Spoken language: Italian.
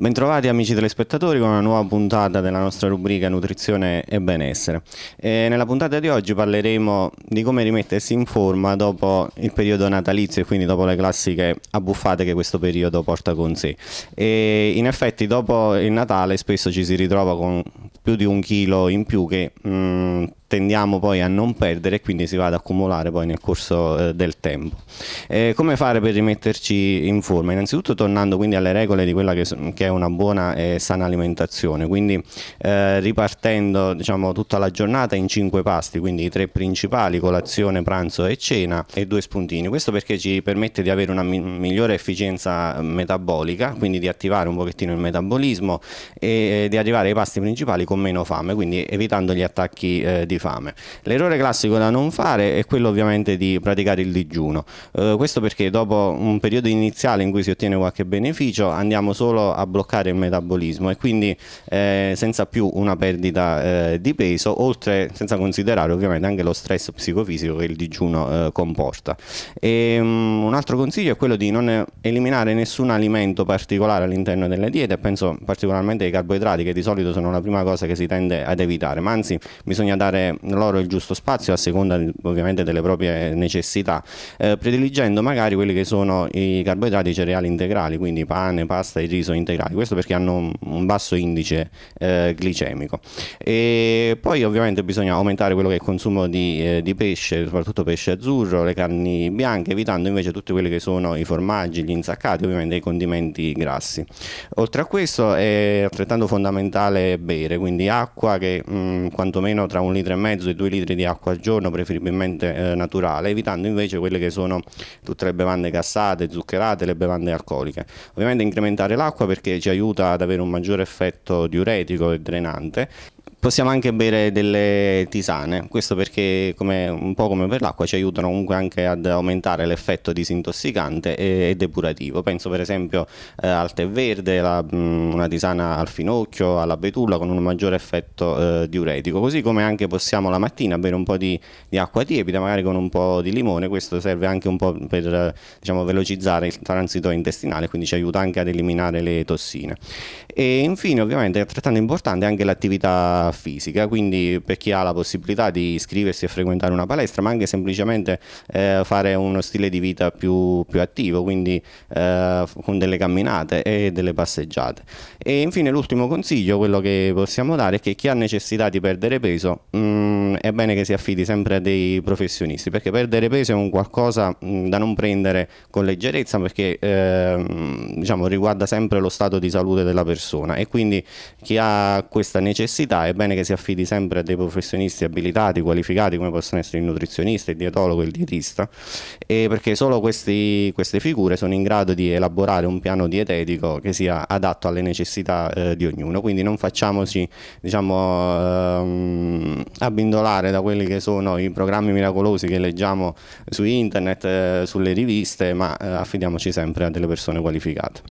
Bentrovati amici telespettatori con una nuova puntata della nostra rubrica Nutrizione e Benessere. E nella puntata di oggi parleremo di come rimettersi in forma dopo il periodo natalizio e quindi dopo le classiche abbuffate che questo periodo porta con sé. E in effetti dopo il Natale spesso ci si ritrova con più di un chilo in più che mh, mm, tendiamo poi a non perdere e quindi si va ad accumulare poi nel corso eh, del tempo. Eh, come fare per rimetterci in forma? Innanzitutto tornando quindi alle regole di quella che, che è una buona e sana alimentazione, quindi eh, ripartendo diciamo, tutta la giornata in cinque pasti, quindi i tre principali, colazione, pranzo e cena e due spuntini. Questo perché ci permette di avere una mi migliore efficienza metabolica, quindi di attivare un pochettino il metabolismo e di arrivare ai pasti principali con meno fame, quindi evitando gli attacchi eh, di fame. L'errore classico da non fare è quello ovviamente di praticare il digiuno. Eh, questo perché dopo un periodo iniziale in cui si ottiene qualche beneficio andiamo solo a bloccare il metabolismo e quindi eh, senza più una perdita eh, di peso, oltre senza considerare ovviamente anche lo stress psicofisico che il digiuno eh, comporta. E, um, un altro consiglio è quello di non eliminare nessun alimento particolare all'interno delle diete, penso particolarmente ai carboidrati che di solito sono la prima cosa che si tende ad evitare, ma anzi bisogna dare dare loro il giusto spazio a seconda ovviamente delle proprie necessità, eh, prediligendo magari quelli che sono i carboidrati cereali integrali, quindi pane, pasta e riso integrali, questo perché hanno un basso indice eh, glicemico. E poi ovviamente bisogna aumentare quello che è il consumo di, eh, di pesce, soprattutto pesce azzurro, le carni bianche, evitando invece tutti quelli che sono i formaggi, gli insaccati, ovviamente i condimenti grassi. Oltre a questo è altrettanto fondamentale bere, quindi acqua che mh, mm, quantomeno tra un litro e mezzo e 2 litri di acqua al giorno, preferibilmente eh, naturale, evitando invece quelle che sono tutte le bevande gassate, zuccherate, le bevande alcoliche. Ovviamente incrementare l'acqua perché ci aiuta ad avere un maggiore effetto diuretico e drenante Possiamo anche bere delle tisane, questo perché come, un po' come per l'acqua ci aiutano comunque anche ad aumentare l'effetto disintossicante e, e, depurativo. Penso per esempio eh, al tè verde, la, mh, mm, una tisana al finocchio, alla betulla con un maggiore effetto eh, diuretico, così come anche possiamo la mattina bere un po' di, di, acqua tiepida, magari con un po' di limone, questo serve anche un po' per diciamo, velocizzare il transito intestinale, quindi ci aiuta anche ad eliminare le tossine. E infine ovviamente è altrettanto importante anche l'attività fisica, quindi per chi ha la possibilità di iscriversi e frequentare una palestra, ma anche semplicemente eh, fare uno stile di vita più, più attivo, quindi eh, con delle camminate e delle passeggiate. E infine l'ultimo consiglio, quello che possiamo dare, è che chi ha necessità di perdere peso mh, mm, è bene che si affidi sempre a dei professionisti, perché perdere peso è un qualcosa mh, mm, da non prendere con leggerezza, perché eh, diciamo, riguarda sempre lo stato di salute della persona e quindi chi ha questa necessità è bene bene che si affidi sempre a dei professionisti abilitati, qualificati, come possono essere il nutrizionista, il dietologo, il dietista, perché solo questi, queste figure sono in grado di elaborare un piano dietetico che sia adatto alle necessità eh, di ognuno. Quindi non facciamoci diciamo, ehm, abbindolare da quelli che sono i programmi miracolosi che leggiamo su internet, eh, sulle riviste, ma eh, affidiamoci sempre a delle persone qualificate.